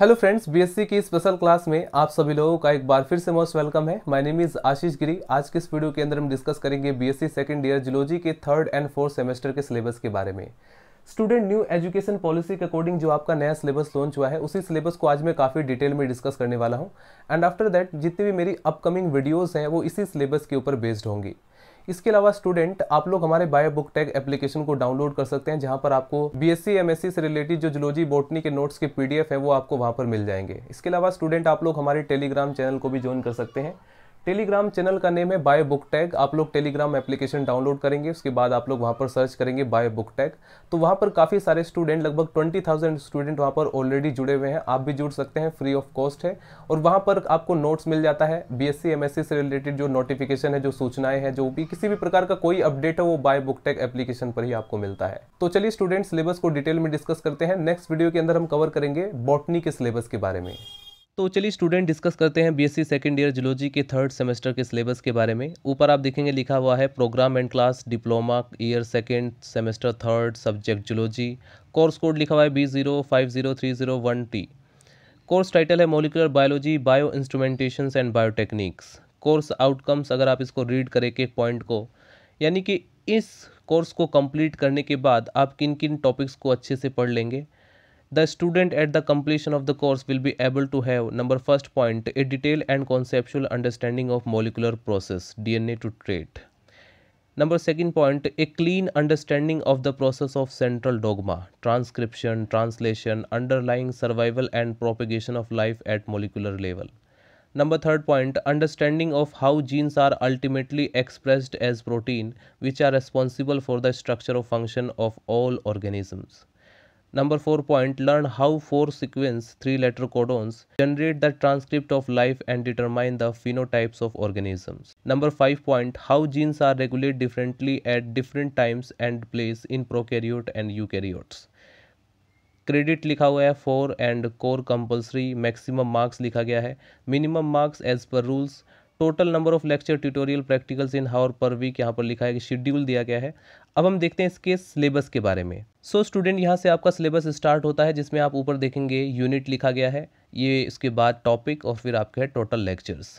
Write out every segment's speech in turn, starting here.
Hello friends BSc की special class में आप सभी लोगों का एक बार फिर से मोस्ट वेलकम है my name is Ashish Giri आज के इस वीडियो के अंदर हम डिस्कस करेंगे बीएससी सेकंड ईयर जियोलॉजी के थर्ड एंड फोर्थ सेमेस्टर के सिलेबस के बारे में स्टूडेंट न्यू एजुकेशन पॉलिसी के अकॉर्डिंग जो आपका नया सिलेबस लॉन्च हुआ है उसी सिलेबस को आज मैं काफ़ी डिटेल में डिस्कस करने वाला हूँ एंड आफ्टर दैट जितनी भी मेरी अपकमिंग वीडियोज़ हैं वो इसी सिलेबस के ऊपर बेस्ड होंगी इसके अलावा स्टूडेंट आप लोग हमारे बायो बुक टैग एप्लीकेशन को डाउनलोड कर सकते हैं जहां पर आपको बीएससी एमएससी से रिलेटेड जो जुलोजी बोटनी के नोट्स के पीडीएफ है वो आपको वहां पर मिल जाएंगे इसके अलावा स्टूडेंट आप लोग हमारे टेलीग्राम चैनल को भी ज्वाइन कर सकते हैं टेलीग्राम चैनल का नेम है बाय बुक टैग आप लोग टेलीग्राम एप्लीकेशन डाउनलोड करेंगे उसके बाद आप लोग वहाँ पर सर्च करेंगे बाय बुक टैग तो वहाँ पर काफ़ी सारे स्टूडेंट लगभग ट्वेंटी थाउजेंड स्टूडेंट वहाँ पर ऑलरेडी जुड़े हुए हैं आप भी जुड़ सकते हैं फ्री ऑफ कॉस्ट है और वहाँ पर आपको नोट्स मिल जाता है बी एस से रिलेटेड जो नोटिफिकेशन है जो सूचनाएं हैं जो भी किसी भी प्रकार का कोई अपडेट है वो बाय बुक टैग एप्लीकेशन पर ही आपको मिलता है तो चलिए स्टूडेंट सिलेबस को डिटेल में डिस्कस करते हैं नेक्स्ट वीडियो के अंदर हम कवर करेंगे बॉटनी के सिलेबस के बारे में तो चलिए स्टूडेंट डिस्कस करते हैं बीएससी सेकेंड ईयर जियोलॉजी के थर्ड सेमेस्टर के सिलेबस के बारे में ऊपर आप देखेंगे लिखा हुआ है programme and class diploma year second semester third subject geology course code लिखा हुआ है B zero five zero three zero one T course title है molecular biology bio instrumentation and biotechniques course outcomes अगर आप इसको रीड करें एक point को यानी कि इस कोर्स को कम्प्लीट करने के बाद आप किन किन टॉपिक्स को अच्छे से पढ़ लेंगे the student at the completion of the course will be able to have number first point a detailed and conceptual understanding of molecular process dna to trait number second point a clean understanding of the process of central dogma transcription translation underlying survival and propagation of life at molecular level number third point understanding of how genes are ultimately expressed as protein which are responsible for the structure of function of all organisms Number 4 point learn how four sequence three letter codons generate the transcript of life and determine the phenotypes of organisms. Number 5 point how genes are regulated differently at different times and place in prokaryote and eukaryotes. Credit लिखा हुआ है four and core compulsory maximum marks लिखा गया है minimum marks as per rules total number of lecture tutorial practicals in hour per week यहाँ पर लिखा है कि शेड्यूल दिया गया है अब हम देखते हैं इसके सिलेबस के बारे में सो स्टूडेंट यहाँ से आपका सिलेबस स्टार्ट होता है जिसमें आप ऊपर देखेंगे यूनिट लिखा गया है ये इसके बाद टॉपिक और फिर आपके टोटल लेक्चर्स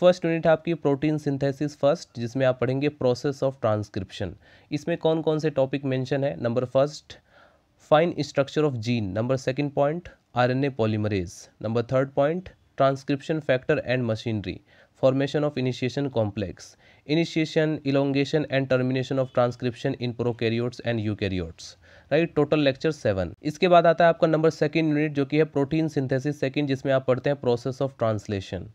फर्स्ट यूनिट आपकी प्रोटीन सिंथेसिस फर्स्ट जिसमें आप पढ़ेंगे प्रोसेस ऑफ ट्रांसक्रिप्शन इसमें कौन कौन से टॉपिक मेंशन है number first fine structure of gene number second point RNA polymerase number third point transcription factor and machinery formation of initiation complex initiation elongation and termination of transcription in prokaryotes and eukaryotes right total lecture seven इसके बाद आता है आपका number second unit जो कि है protein synthesis second जिसमें आप पढ़ते हैं प्रोसेस ऑफ ट्रांसलेशन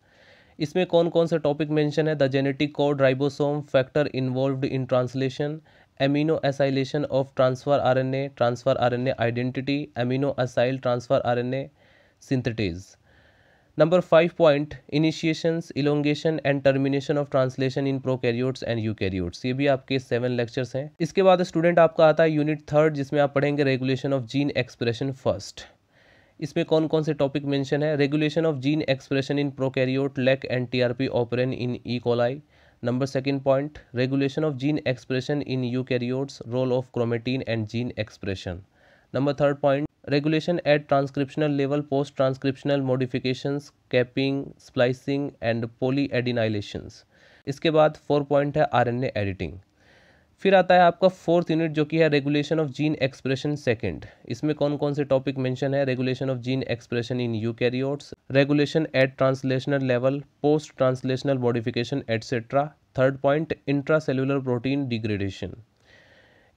इसमें कौन कौन से टॉपिक मेंशन है the genetic code ribosome factor involved in translation amino acylation of transfer RNA transfer RNA identity amino acyl transfer RNA synthetase number five point initiations elongation and termination of translation in prokaryotes and eukaryotes ये भी आपके seven lectures हैं इसके बाद student आपका आता है unit third जिसमें आप पढ़ेंगे regulation of gene expression first इसमें कौन कौन से टॉपिक मेंशन है regulation of gene expression in prokaryote lac and TRP operon in E coli number second point regulation of gene expression in eukaryotes role of chromatin and gene expression number third point regulation at transcriptional level post transcriptional modifications capping splicing and polyadenylations इसके बाद four point है RNA editing फिर आता है आपका fourth unit जो कि है regulation of gene expression second इसमें कौन कौन से टॉपिक मेंशन है regulation of gene expression in eukaryotes regulation at translational level post translational modification etcetera third point cellular protein degradation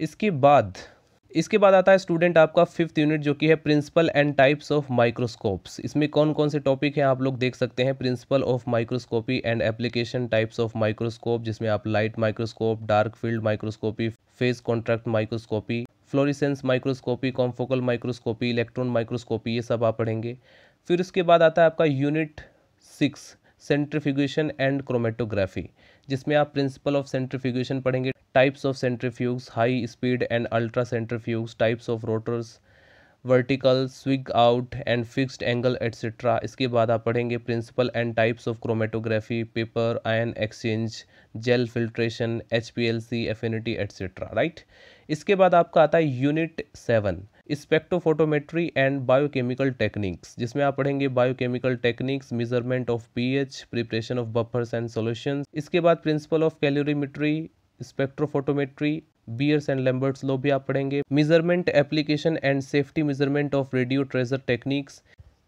इसके बाद इसके बाद आता है स्टूडेंट आपका फिफ्थ यूनिट जो कि है principle and types of microscopes इसमें कौन कौन से टॉपिक हैं आप लोग देख सकते हैं principle of microscopy and application types of microscope जिसमें आप light microscope dark field microscopy phase contrast microscopy fluorescence microscopy confocal microscopy electron microscopy ये सब आप पढ़ेंगे फिर उसके बाद आता है आपका unit six centrifugation and chromatography जिसमें आप प्रिंसिपल ऑफ सेंट्रिफिगेशन पढ़ेंगे types of centrifuges high speed and ultra centrifuges types of rotors vertical swing out and fixed angle etcetera इसके बाद आप पढ़ेंगे principle and types of chromatography paper ion exchange gel filtration H P L C affinity etcetera right इसके बाद आपका आता है unit seven spectrophotometry and biochemical techniques जिसमें आप पढ़ेंगे biochemical techniques measurement of P H preparation of buffers and solution इसके बाद principle of colorimetry spectrophotometry Beer's and Lambert's law भी आप पढ़ेंगे measurement application and safety measurement of radio tracer techniques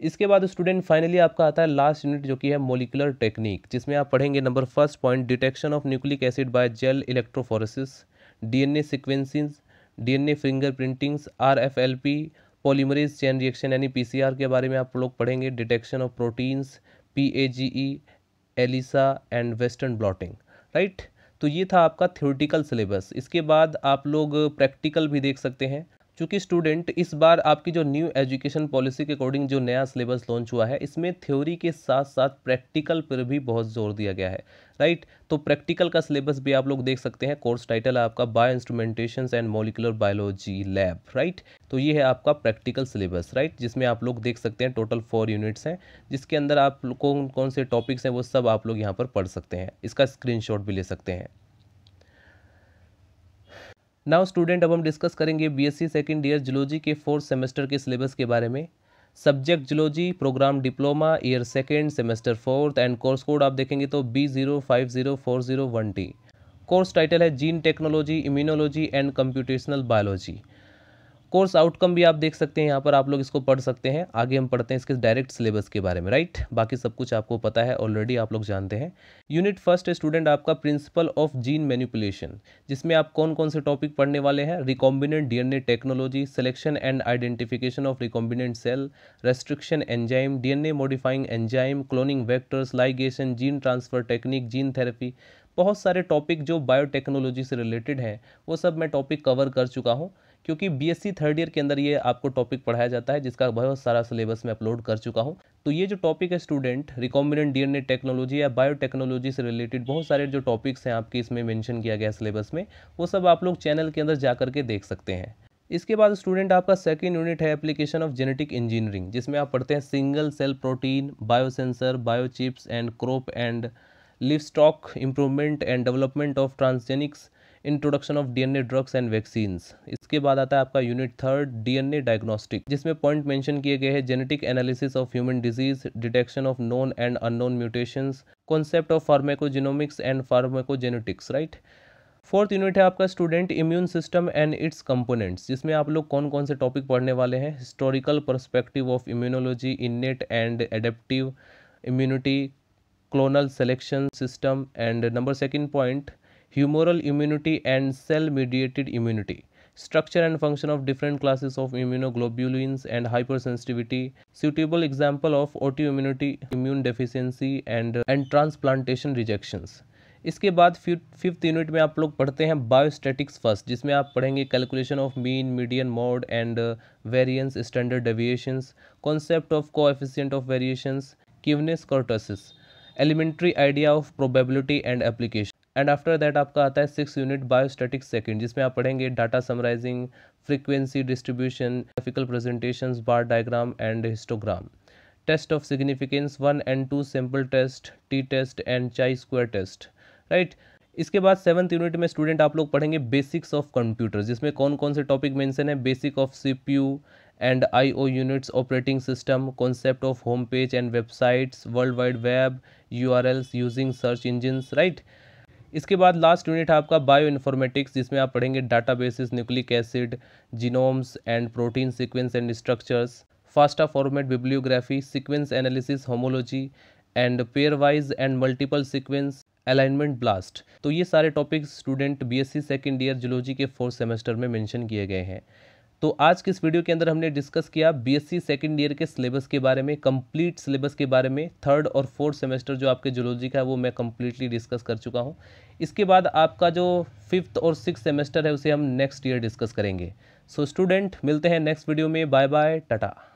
इसके बाद स्टूडेंट फाइनली आपका आता है लास्ट यूनिट जो कि है मोलिकुलर टेक्निक जिसमें आप पढ़ेंगे number first point detection of nucleic acid by gel electrophoresis DNA sequencing DNA finger printings R F L P polymerase chain reaction यानी पीसीआर के बारे में आप लोग पढ़ेंगे detection of proteins P A G E ELISA and western blotting right तो ये था आपका थ्योरेटिकल सिलेबस इसके बाद आप लोग प्रैक्टिकल भी देख सकते हैं चूँकि स्टूडेंट इस बार आपकी जो न्यू एजुकेशन पॉलिसी के अकॉर्डिंग जो नया सिलेबस लॉन्च हुआ है इसमें थ्योरी के साथ साथ प्रैक्टिकल पर भी बहुत जोर दिया गया है राइट तो प्रैक्टिकल का सिलेबस भी आप लोग देख सकते हैं कोर्स टाइटल है आपका bio instrumentation and molecular biology lab right तो ये है आपका प्रैक्टिकल सिलेबस राइट जिसमें आप लोग देख सकते हैं टोटल फोर यूनिट्स हैं जिसके अंदर आप कौन कौन से टॉपिक्स हैं वो सब आप लोग यहाँ पर पढ़ सकते हैं इसका स्क्रीन भी ले सकते हैं नाउ स्टूडेंट अब हम डिस्कस करेंगे बीएससी सेकंड ईयर जुलॉजी के फोर्थ सेमेस्टर के सिलेबस के बारे में subject zoology program diploma year second semester fourth and course code आप देखेंगे तो B zero five zero four zero one T course title है gene technology immunology and computational biology course outcome भी आप देख सकते हैं यहाँ पर आप लोग इसको पढ़ सकते हैं आगे हम पढ़ते हैं इसके डायरेक्ट सिलेबस के बारे में राइट बाकी सब कुछ आपको पता है ऑलरेडी आप लोग जानते हैं यूनिट फर्स्ट स्टूडेंट आपका प्रिंसिपल ऑफ जीन मैनिपुलेशन जिसमें आप कौन कौन से टॉपिक पढ़ने वाले हैं recombinant DNA technology selection and identification of recombinant cell restriction enzyme DNA modifying enzyme cloning vectors ligation gene transfer technique gene therapy बहुत सारे टॉपिक जो बायोटेक्नोलॉजी से रिलेटेड हैं वो सब मैं टॉपिक कवर कर चुका हूँ क्योंकि सी थर्ड ईयर के अंदर ये आपको टॉपिक पढ़ाया जाता है जिसका बहुत सारा सिलेबस मैं अपलोड कर चुका हूँ तो ये जो टॉपिक है स्टूडेंट रिकॉम्बिनेंट डीएनए टेक्नोलॉजी या बायोटेक्नोलॉजी से रिलेटेड बहुत सारे जो टॉपिक्स हैं आपके इसमें मैंशन किया गया सिलेबस में वो सब आप लोग चैनल के अंदर जा करके देख सकते हैं इसके बाद स्टूडेंट आपका सेकेंड यूनिट है एप्लीकेशन ऑफ जेनेटिक इंजीनियरिंग जिसमें आप पढ़ते हैं single cell protein biosensor biochips and crop and livestock improvement and development of transgenics introduction of DNA drugs and vaccine इसके बाद आता है आपका यूनिट थर्ड डीएनए डायग्नोस्टिक जिसमें पॉइंट मेंशन किए गए हैं genetic analysis of human disease detection of known and unknown mutation concept of pharmacogenomics and pharmacogenetics right fourth unit है आपका student immune system and its components जिसमें आप लोग कौन कौन से टॉपिक पढ़ने वाले हैं historical perspective of immunology innate and adaptive immunity clonal selection system and number second point humoral immunity and cell mediated immunity structure and function of different classes of immunoglobulin and hypersensitivity suitable example of autoimmunity immune deficiency and and transplantation rejection इसके बाद fifth unit में आप लोग पढ़ते हैं बायोस्टेटिक्स first जिसमें आप पढ़ेंगे calculation of mean median mode and variance standard deviation concept of coefficient of variations skewness kurtosis elementary idea of probability and application and after that आपका आता है सिक्स यूनिट बायोस्टैटिक सेकेंड जिसमें आप पढ़ेंगे data summarizing frequency distribution graphical presentation bar diagram and histogram test of significance one and two simple test t test and chi square test right इसके बाद seventh unit में student आप लोग पढ़ेंगे basics of computer जिसमें कौन कौन से टॉपिक मेंशन है basic of CPU and I units operating system concept of home page and websites world wide web U R Ls using search engine right इसके बाद लास्ट यूनिट आपका bioinformatics जिसमें आप पढ़ेंगे databases nucleic acid genomes and protein sequence and structures FASTA format bibliography sequence analysis homology and pairwise and multiple sequence alignment BLAST तो ये सारे topics student BSc second year zoology के fourth semester में mention किए गए हैं तो आज के इस वीडियो के अंदर हमने डिस्कस किया बीएससी सेकंड ईयर के सिलेबस के बारे में कंप्लीट सिलेबस के बारे में थर्ड और फोर्थ सेमेस्टर जो आपके जोलॉजी का है वो मैं कम्प्लीटली डिस्कस कर चुका हूँ इसके बाद आपका जो फिफ्थ और सिक्स सेमेस्टर है उसे हम नेक्स्ट ईयर डिस्कस करेंगे सो so, स्टूडेंट मिलते हैं नेक्स्ट वीडियो में बाय बाय टाटा